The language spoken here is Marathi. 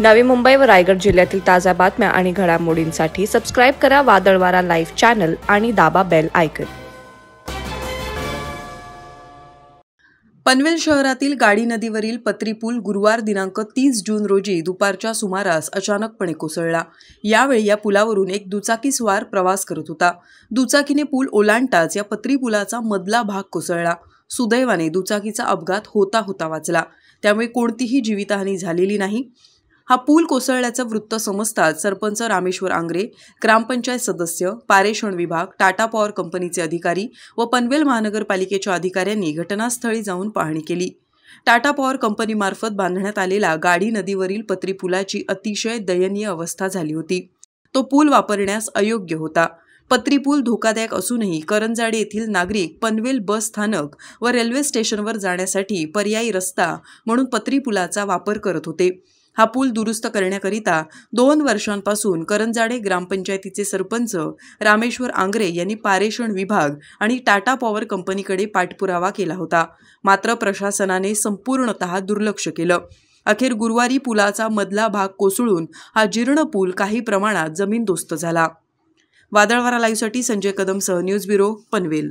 नवी मुंबई व रायगड जिल्ह्यातील ताज्या बातम्या आणि घडामोडींसाठी सबस्क्राईब करा वादळवारा लाईव्ह चॅनल आणि दाबा बेल ऐकत पनवेल शहरातील गाडी नदीवरील पत्री पूल गुरुवार दिनांक तीस जून रोजी दुपारच्या सुमारास अचानकपणे कोसळला यावेळी या पुलावरून एक दुचाकीस्वार प्रवास करत होता दुचाकीने पूल ओलांडताच या पत्री पुलाचा मधला भाग कोसळला सुदैवाने दुचाकीचा अपघात होता होता वाचला त्यामुळे कोणतीही जीवितहानी झालेली नाही हा पूल कोसळल्याचं वृत्त समजताच सरपंच रामेश्वर आंग्रे ग्रामपंचायत सदस्य पारेषण विभाग टाटा पॉवर कंपनीचे अधिकारी व पनवेल महानगरपालिकेच्या अधिकाऱ्यांनी घटनास्थळी जाऊन पाहणी केली टाटा पॉवर कंपनीमार्फत बांधण्यात आलेला गाडी नदीवरील पत्री पुलाची अतिशय दयनीय अवस्था झाली होती तो पूल वापरण्यास अयोग्य होता पत्री पूल धोकादायक असूनही करंजाडे येथील नागरिक पनवेल बस स्थानक व रेल्वे स्टेशनवर जाण्यासाठी पर्यायी रस्ता म्हणून पत्री पुलाचा वापर करत होते हा पूल दुरुस्त करण्याकरिता दोन वर्षांपासून करंजाडे ग्रामपंचायतीचे सरपंच रामेश्वर आंग्रे यांनी पारेषण विभाग आणि टाटा पॉवर कंपनीकडे पाठपुरावा केला होता मात्र प्रशासनाने संपूर्णत दुर्लक्ष केलं अखेर गुरुवारी पुलाचा मधला भाग कोसळून हा जीर्ण पूल काही प्रमाणात जमीनदोस्त झाला वादळवारा लाईव्हसाठी संजय कदमसह न्यूज ब्युरो पनवेल